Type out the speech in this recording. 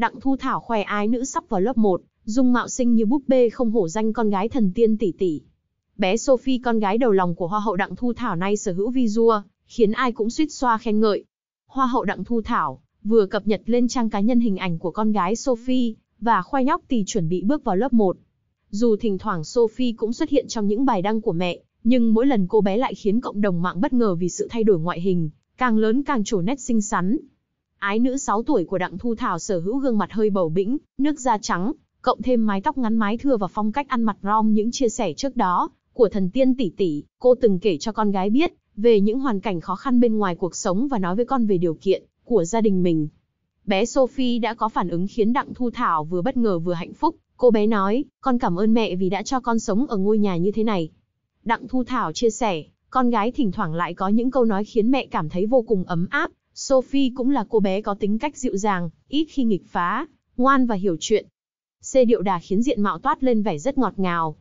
Đặng Thu Thảo khoe ái nữ sắp vào lớp 1, dung mạo xinh như búp bê không hổ danh con gái thần tiên tỷ tỷ. Bé Sophie con gái đầu lòng của Hoa hậu Đặng Thu Thảo nay sở hữu visual, khiến ai cũng suýt xoa khen ngợi. Hoa hậu Đặng Thu Thảo vừa cập nhật lên trang cá nhân hình ảnh của con gái Sophie và khoe nhóc tỳ chuẩn bị bước vào lớp 1. Dù thỉnh thoảng Sophie cũng xuất hiện trong những bài đăng của mẹ, nhưng mỗi lần cô bé lại khiến cộng đồng mạng bất ngờ vì sự thay đổi ngoại hình, càng lớn càng trổ nét xinh xắn. Ái nữ 6 tuổi của Đặng Thu Thảo sở hữu gương mặt hơi bầu bĩnh, nước da trắng, cộng thêm mái tóc ngắn mái thưa và phong cách ăn mặc rom những chia sẻ trước đó của thần tiên tỷ tỷ, cô từng kể cho con gái biết về những hoàn cảnh khó khăn bên ngoài cuộc sống và nói với con về điều kiện của gia đình mình. Bé Sophie đã có phản ứng khiến Đặng Thu Thảo vừa bất ngờ vừa hạnh phúc. Cô bé nói, con cảm ơn mẹ vì đã cho con sống ở ngôi nhà như thế này. Đặng Thu Thảo chia sẻ, con gái thỉnh thoảng lại có những câu nói khiến mẹ cảm thấy vô cùng ấm áp, Sophie cũng là cô bé có tính cách dịu dàng, ít khi nghịch phá, ngoan và hiểu chuyện. C điệu đà khiến diện mạo toát lên vẻ rất ngọt ngào,